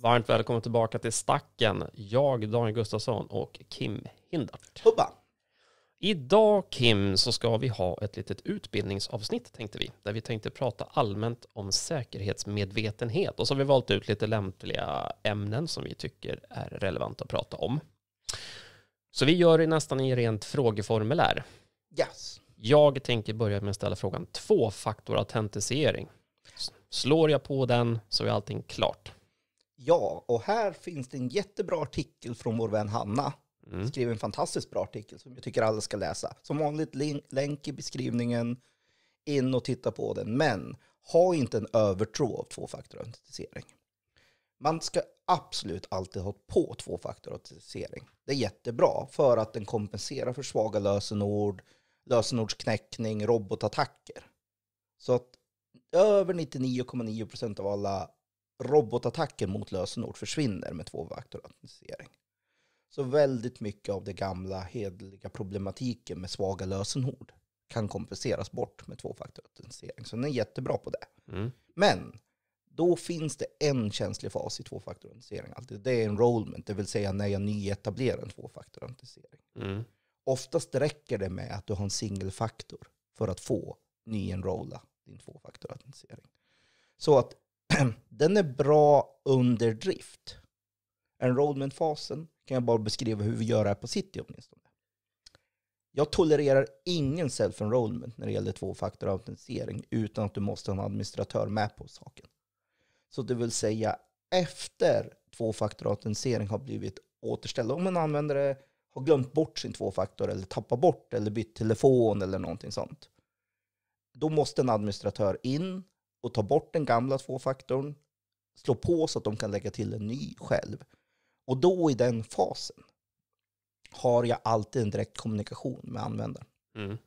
Varmt välkommen tillbaka till Stacken. Jag, Daniel Gustafsson och Kim Hindart. Hoppa! Idag Kim så ska vi ha ett litet utbildningsavsnitt tänkte vi, där vi tänkte prata allmänt om säkerhetsmedvetenhet och så har vi valt ut lite lämpliga ämnen som vi tycker är relevanta att prata om. Så vi gör det nästan i rent frågeformulär. Yes. Jag tänker börja med att ställa frågan tvåfaktorautentisering. Slår jag på den så är allting klart. Ja, och här finns det en jättebra artikel från vår vän Hanna Mm. Skrev en fantastiskt bra artikel som jag tycker alla ska läsa. Som vanligt länk i beskrivningen. In och titta på den. Men ha inte en övertro av tvåfaktorautentisering. Man ska absolut alltid ha på tvåfaktorautentisering. Det är jättebra för att den kompenserar för svaga lösenord, lösenordsknäckning, robotattacker. Så att över 99,9% av alla robotattacker mot lösenord försvinner med tvåfaktorautentisering. Så väldigt mycket av det gamla hedliga problematiken med svaga lösenord kan kompenseras bort med tvåfaktorautentisering. Så den är jättebra på det. Mm. Men då finns det en känslig fas i tvåfaktorautentisering alltid. Det är enrollment, det vill säga när jag nyetablerar en tvåfaktorautentisering. Mm. Oftast räcker det med att du har en singelfaktor för att få nyenrolla din tvåfaktorautentisering. Så att den är bra under drift. Enrollment-fasen kan jag bara beskriva hur vi gör här på City åtminstone. Jag tolererar ingen self-enrollment när det gäller tvåfaktorautentisering utan att du måste ha en administratör med på saken. Så det vill säga efter tvåfaktorautentisering har blivit återställd, om en användare har glömt bort sin tvåfaktor eller tappat bort eller bytt telefon eller någonting sånt, då måste en administratör in och ta bort den gamla tvåfaktorn, slå på så att de kan lägga till en ny själv och då i den fasen har jag alltid en direkt kommunikation med användaren. Mm.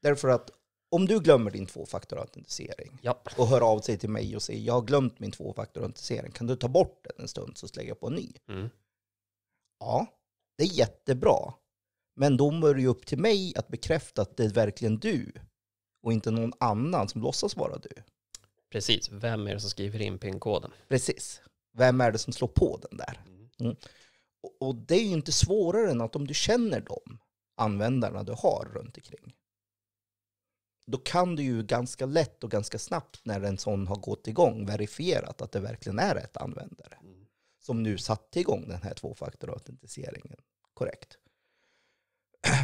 Därför att om du glömmer din tvåfaktorautentisering ja. och hör av sig till mig och säger jag har glömt min tvåfaktorautentisering, kan du ta bort den en stund så lägger jag på en ny? Mm. Ja, det är jättebra. Men då är det ju upp till mig att bekräfta att det är verkligen du och inte någon annan som låtsas vara du. Precis, vem är det som skriver in PIN-koden? Precis, vem är det som slår på den där? Mm. Och, och, det är ju inte svårare än att om du känner de användarna du har runt omkring, då kan du ju ganska lätt och ganska snabbt när en sån har gått igång verifierat att det verkligen är rätt användare mm. som nu satte igång den här tvåfaktorautentiseringen korrekt.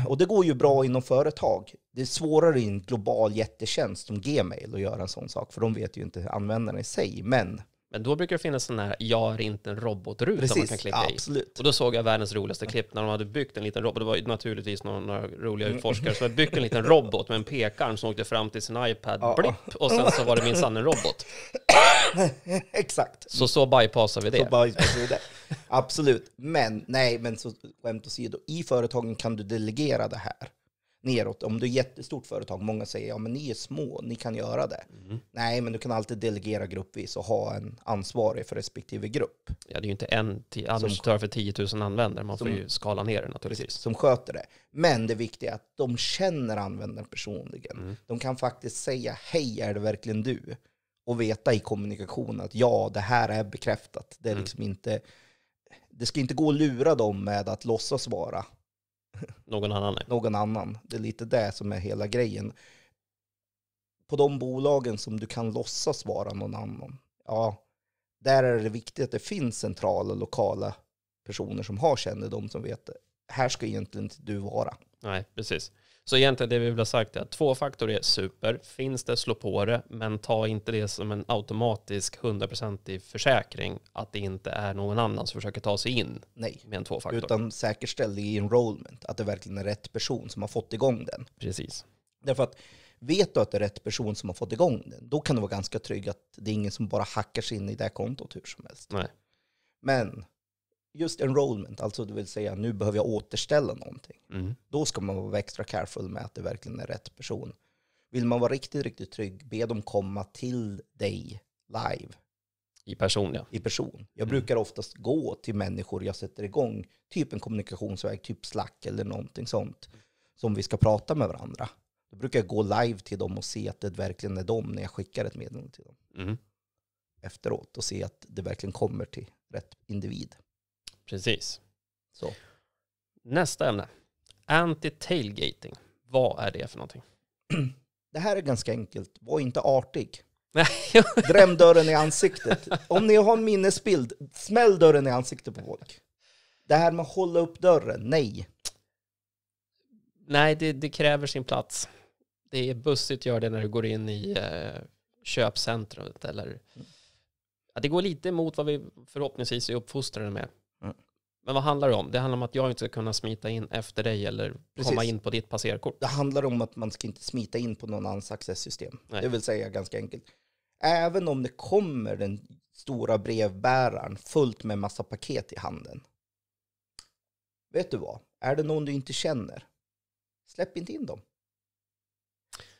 Och det går ju bra inom företag. Det är svårare i en global jättetjänst som Gmail att göra en sån sak, för de vet ju inte användarna i sig. Men men då brukar det finnas sån här jag är inte en robot-ruta man kan klicka ja, i. Absolut. Och då såg jag världens roligaste klipp när de hade byggt en liten robot. Det var naturligtvis några, några roliga utforskare mm. som hade byggt en liten robot med en pekarm som åkte fram till sin iPad, ja. blipp, och sen så var det minsann en robot. Exakt. Så så bypassar vi det. Så bypassar vi det. Absolut. Men nej, men så, skämt åsido, i företagen kan du delegera det här neråt. Om du är ett jättestort företag, många säger ja men ni är små, ni kan göra det. Mm. Nej, men du kan alltid delegera gruppvis och ha en ansvarig för respektive grupp. Ja, det är ju inte en administratör för 10 000 användare, man som, får ju skala ner det naturligtvis. Precis, som sköter det. Men det viktiga är att de känner användaren personligen. Mm. De kan faktiskt säga, hej är det verkligen du? Och veta i kommunikation att ja, det här är bekräftat. Det är mm. liksom inte det ska inte gå att lura dem med att låtsas vara. Någon annan. Någon annan. Det är lite det som är hela grejen. På de bolagen som du kan låtsas vara någon annan, ja, där är det viktigt att det finns centrala, lokala personer som har kännedom som vet här ska egentligen inte du vara. Nej, precis. Så egentligen det vi vill ha sagt är att tvåfaktor är super. Finns det, slå på det. Men ta inte det som en automatisk hundraprocentig försäkring att det inte är någon annan som försöker ta sig in Nej. med en tvåfaktor. Utan säkerställ det i enrollment, att det verkligen är rätt person som har fått igång den. Precis. Därför att vet du att det är rätt person som har fått igång den, då kan du vara ganska trygg att det är ingen som bara hackar sig in i det här kontot hur som helst. Nej. Men just enrollment, alltså det vill säga nu behöver jag återställa någonting. Mm. Då ska man vara extra careful med att det verkligen är rätt person. Vill man vara riktigt, riktigt trygg, be dem komma till dig live. I person, ja. I person. Jag mm. brukar oftast gå till människor jag sätter igång, typ en kommunikationsväg, typ Slack eller någonting sånt, som vi ska prata med varandra. Då brukar jag gå live till dem och se att det verkligen är dem när jag skickar ett meddelande till dem. Mm. Efteråt och se att det verkligen kommer till rätt individ. Precis. Så. Nästa ämne. Anti-tailgating. Vad är det för någonting? Det här är ganska enkelt. Var inte artig. Dräm dörren i ansiktet. Om ni har en minnesbild, smäll dörren i ansiktet på folk. Det här med att hålla upp dörren, nej. Nej, det, det kräver sin plats. Det är bussigt att göra det när du går in i eh, köpcentrumet eller... Mm. Ja, det går lite emot vad vi förhoppningsvis är uppfostrade med. Men vad handlar det om? Det handlar om att jag inte ska kunna smita in efter dig eller Precis. komma in på ditt passerkort. Det handlar om att man ska inte smita in på någon annans accesssystem. Det vill säga ganska enkelt. Även om det kommer den stora brevbäraren fullt med massa paket i handen. Vet du vad? Är det någon du inte känner, släpp inte in dem.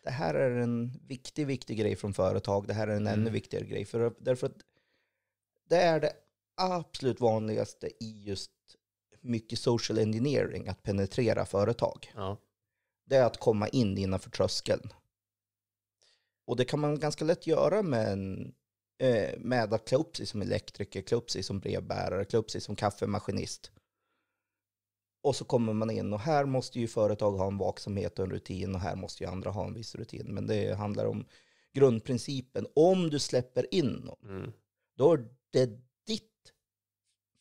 Det här är en viktig, viktig grej från företag. Det här är en mm. ännu viktigare grej. För, därför att det är det absolut vanligaste i just mycket social engineering att penetrera företag. Ja. Det är att komma in innanför tröskeln. Och det kan man ganska lätt göra med, en, eh, med att klä upp sig som elektriker, klä upp sig som brevbärare, klä upp sig som kaffemaskinist. Och så kommer man in och här måste ju företag ha en vaksamhet och en rutin och här måste ju andra ha en viss rutin. Men det handlar om grundprincipen. Om du släpper in någon, mm. då är det ditt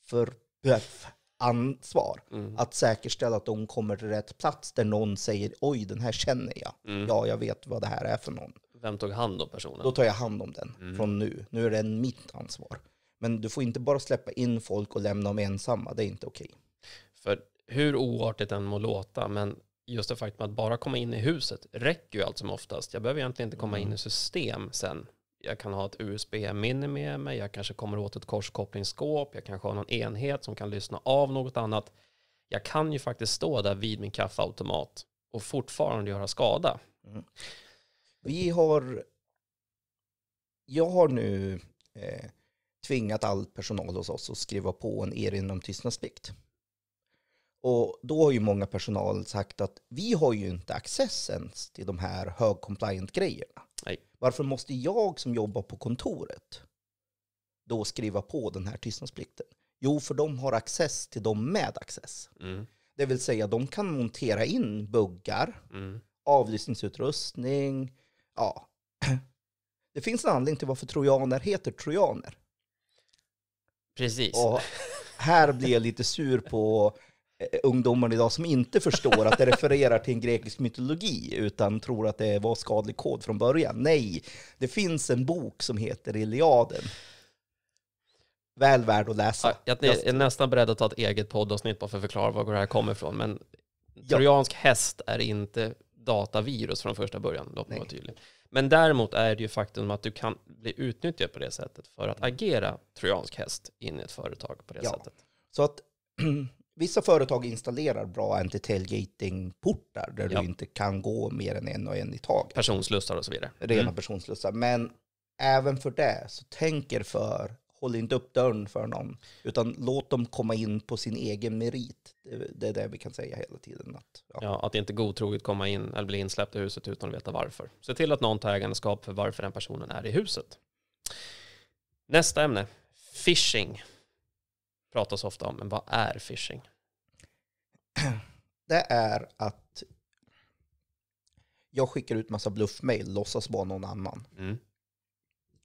förböff ansvar. Mm. Att säkerställa att de kommer till rätt plats där någon säger oj, den här känner jag. Mm. Ja, jag vet vad det här är för någon. Vem tog hand om personen? Då tar jag hand om den mm. från nu. Nu är den mitt ansvar. Men du får inte bara släppa in folk och lämna dem ensamma. Det är inte okej. För hur oartigt den må låta, men just det faktum att bara komma in i huset räcker ju allt som oftast. Jag behöver egentligen inte komma in mm. i system sen jag kan ha ett USB-minne med mig, jag kanske kommer åt ett korskopplingsskåp, jag kanske har någon enhet som kan lyssna av något annat. Jag kan ju faktiskt stå där vid min kaffeautomat och fortfarande göra skada. Mm. Vi har, jag har nu eh, tvingat all personal hos oss att skriva på en erinran om tystnadsplikt. Och då har ju många personal sagt att vi har ju inte access ens till de här högcompliant-grejerna. Nej. Varför måste jag som jobbar på kontoret då skriva på den här tystnadsplikten? Jo, för de har access till de med access. Mm. Det vill säga, de kan montera in buggar, mm. avlyssningsutrustning, ja. Det finns en anledning till varför trojaner heter trojaner. Precis. Och här blir jag lite sur på Eh, ungdomar idag som inte förstår att det refererar till en grekisk mytologi utan tror att det var skadlig kod från början. Nej, det finns en bok som heter Iliaden. Väl värd att läsa. Ja, jag, är nästan beredd att ta ett eget poddavsnitt bara för att förklara var det här kommer ifrån. Men ja. trojansk häst är inte datavirus från första början, låt mig vara tydlig. Men däremot är det ju faktum att du kan bli utnyttjad på det sättet för att agera trojansk häst in i ett företag på det ja. sättet. Så att Vissa företag installerar bra anti gating portar där ja. du inte kan gå mer än en och en i taget. Personslussar och så vidare. Rena mm. personslussar. Men även för det, så tänker för, håll inte upp dörren för någon, utan låt dem komma in på sin egen merit. Det, det är det vi kan säga hela tiden. Att, ja. ja att inte godtroget komma in eller bli insläppt i huset utan att veta varför. Se till att någon tar ägandeskap för varför den personen är i huset. Nästa ämne, phishing pratas ofta om, men vad är phishing? Det är att jag skickar ut massa bluffmail, låtsas vara någon annan. Mm.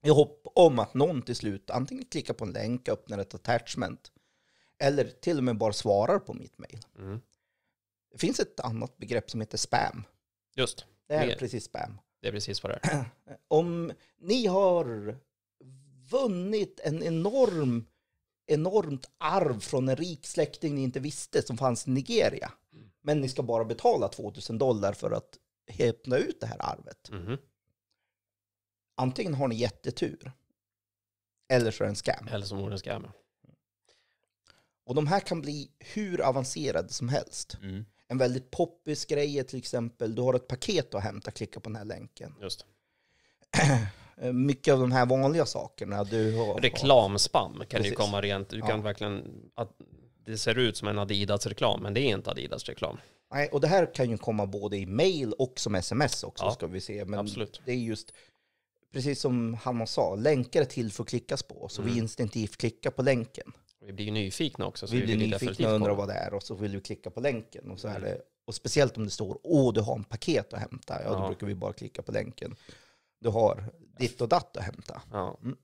I hopp om att någon till slut antingen klickar på en länk, öppnar ett attachment, eller till och med bara svarar på mitt mail. Mm. Det finns ett annat begrepp som heter spam. Just. Det är Mer. precis spam. Det är precis vad det är. Om ni har vunnit en enorm enormt arv från en rik släkting ni inte visste som fanns i Nigeria. Men ni ska bara betala 2000 dollar för att häpna ut det här arvet. Mm. Antingen har ni jättetur, eller så är det en scam. Eller så är det en scam. Och de här kan bli hur avancerade som helst. Mm. En väldigt poppis grej är till exempel, du har ett paket att hämta, klicka på den här länken. Just Eh, mycket av de här vanliga sakerna du har. Reklamspam kan Precis. ju komma rent, du kan verkligen, att det ser ut som en Adidas-reklam, men det är inte Adidas-reklam. Nej, och det här kan ju komma både i mail och som sms också, ja. ska vi se. Men Absolut. det är just, precis som Hanna sa, länkar är till för att klickas på, så mm. vi instinktivt klickar på länken. Vi blir ju nyfikna också. Så vi, vi blir nyfikna och undrar vad det är och så vill vi klicka på länken. Och, så mm. är det, och speciellt om det står åh, du har en paket att hämta. Ja, ja, då brukar vi bara klicka på länken du har ditt och datt att hämta. Ja. Mm.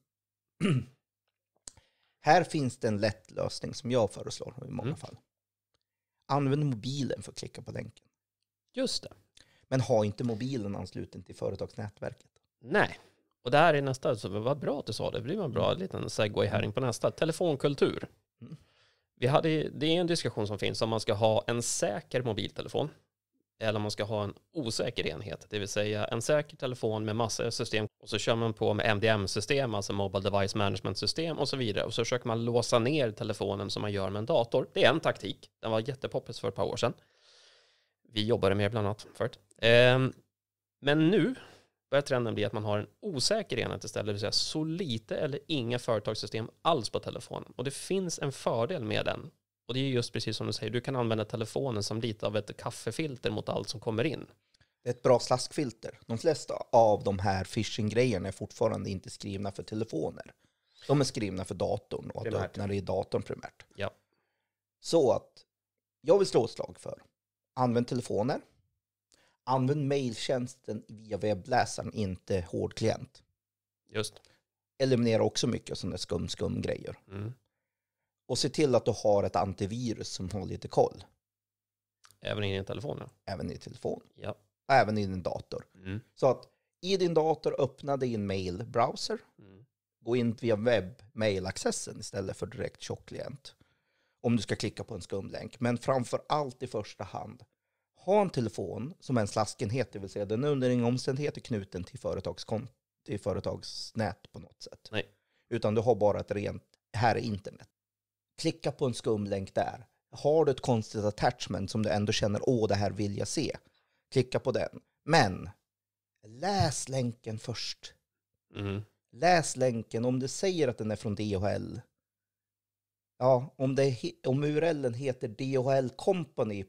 Här finns det en lätt lösning som jag föreslår i många mm. fall. Använd mobilen för att klicka på länken. Just det. Men ha inte mobilen ansluten till företagsnätverket. Nej, och det här är nästa. Så vad bra att du sa det. Det blir en bra mm. liten segway här in på nästa. Telefonkultur. Mm. Vi hade, det är en diskussion som finns om man ska ha en säker mobiltelefon eller om man ska ha en osäker enhet, det vill säga en säker telefon med massa system och så kör man på med MDM-system, alltså Mobile Device Management-system och så vidare och så försöker man låsa ner telefonen som man gör med en dator. Det är en taktik, den var jättepoppis för ett par år sedan. Vi jobbade med det bland annat förut. Ehm, men nu börjar trenden bli att man har en osäker enhet istället, det vill säga så lite eller inga företagssystem alls på telefonen. Och det finns en fördel med den och det är just precis som du säger, du kan använda telefonen som lite av ett kaffefilter mot allt som kommer in. Det är ett bra slaskfilter. De flesta av de här phishing-grejerna är fortfarande inte skrivna för telefoner. De är skrivna för datorn och att primärt. du öppnar det i datorn primärt. Ja. Så att jag vill slå ett slag för, använd telefoner. Använd mejltjänsten via webbläsaren, inte hårdklient. Just. Eliminera också mycket sådana skum-skum grejer. Mm. Och se till att du har ett antivirus som har lite koll. Även i din telefon? Ja. Även i din telefon. Ja. Även i din dator. Mm. Så att i din dator öppna din mailbrowser. Mm. Gå in via webb-mailaccessen istället för direkt tjockklient. Om du ska klicka på en skumlänk. Men framför allt i första hand, ha en telefon som är en slaskenhet, det vill säga den är under inga omständigheter knuten till, företagsnät på något sätt. Nej. Utan du har bara ett rent, här är internet klicka på en skum länk där. Har du ett konstigt attachment som du ändå känner, åh det här vill jag se, klicka på den. Men läs länken först. Mm. Läs länken, om du säger att den är från DHL, ja, om, det, om URLen heter DHL Company.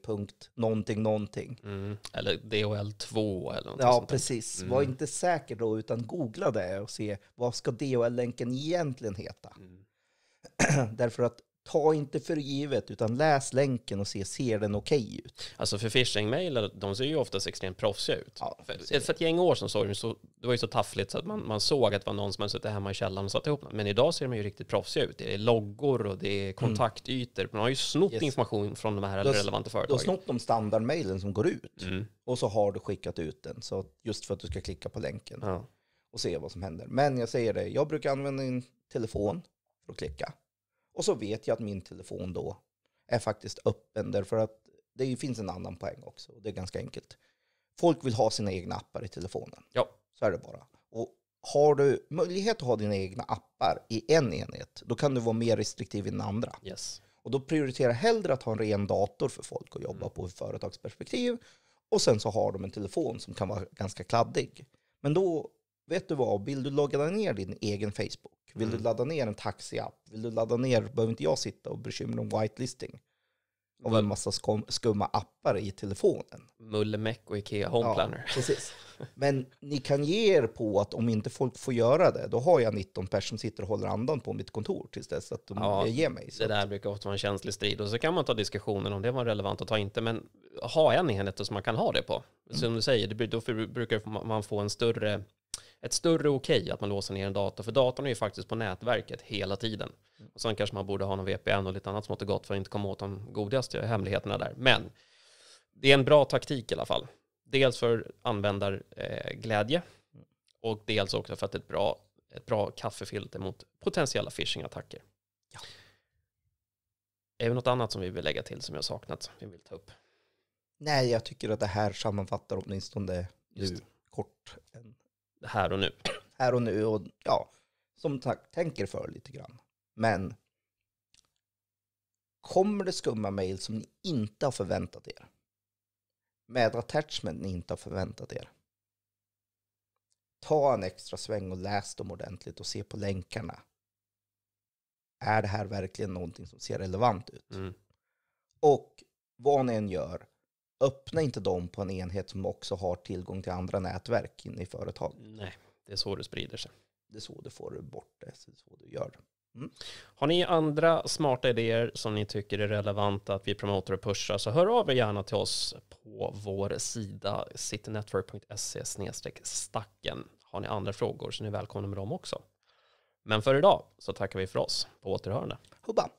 någonting, någonting. Mm. Eller DHL 2 eller något Ja, precis. Mm. Var inte säker då, utan googla det och se vad ska DHL-länken egentligen heta. Mm. Därför att ta inte för givet, utan läs länken och se, ser den okej okay ut? Alltså för phishing-mejlar, de ser ju oftast extremt proffsiga ut. Ja, för, för ett gäng år sedan såg de så, det var ju så taffligt så att man, man såg att det var någon som hade suttit hemma i källaren och satt ihop Men idag ser de ju riktigt proffsiga ut. Det är loggor och det är mm. kontaktytor. Man har ju snott yes. information från de här relevanta företagen. Du har snott de standardmejlen som går ut mm. och så har du skickat ut den. Så just för att du ska klicka på länken ja. och se vad som händer. Men jag säger det, jag brukar använda min telefon för att klicka. Och så vet jag att min telefon då är faktiskt öppen därför att det finns en annan poäng också. Det är ganska enkelt. Folk vill ha sina egna appar i telefonen. Ja. Så är det bara. Och har du möjlighet att ha dina egna appar i en enhet, då kan du vara mer restriktiv i den andra. Yes. Och då prioriterar jag hellre att ha en ren dator för folk att jobba mm. på ur företagsperspektiv. Och sen så har de en telefon som kan vara ganska kladdig. Men då Vet du vad, vill du logga ner din egen Facebook? Vill mm. du ladda ner en taxi-app? Vill du ladda ner, behöver inte jag sitta och bekymra mig om whitelisting av en massa skum, skumma appar i telefonen. Mullemäck och Ikea Home Planner. Ja, precis. Men ni kan ge er på att om inte folk får göra det, då har jag 19 personer som sitter och håller andan på mitt kontor tills dess att de ja, ger mig. Så det där brukar ofta vara en känslig strid och så kan man ta diskussionen om det var relevant att ta inte, men ha en enhet som man kan ha det på. Mm. Som mm. du säger, då brukar man få en större ett större okej okay att man låser ner en dator, för datorn är ju faktiskt på nätverket hela tiden. Mm. Och sen kanske man borde ha någon VPN och lite annat smått och gott för att inte komma åt de godaste hemligheterna där. Men det är en bra taktik i alla fall. Dels för användarglädje eh, och dels också för att det är ett bra, ett bra kaffefilter mot potentiella phishing-attacker. Ja. Är det något annat som vi vill lägga till som jag saknat som vi vill ta upp? Nej, jag tycker att det här sammanfattar åtminstone nu kort en här och nu. Här och nu och ja, som sagt, tänker för lite grann. Men kommer det skumma mejl som ni inte har förväntat er? Med attachment ni inte har förväntat er? Ta en extra sväng och läs dem ordentligt och se på länkarna. Är det här verkligen någonting som ser relevant ut? Mm. Och vad ni än gör, öppna inte dem på en enhet som också har tillgång till andra nätverk inne i företag. Nej, det är så det sprider sig. Det är så du får bort det, det är så du gör Mm. Har ni andra smarta idéer som ni tycker är relevanta att vi promotar och pushar så hör av er gärna till oss på vår sida citynetwork.se stacken. Har ni andra frågor så är ni välkomna med dem också. Men för idag så tackar vi för oss. På återhörande. Hubba!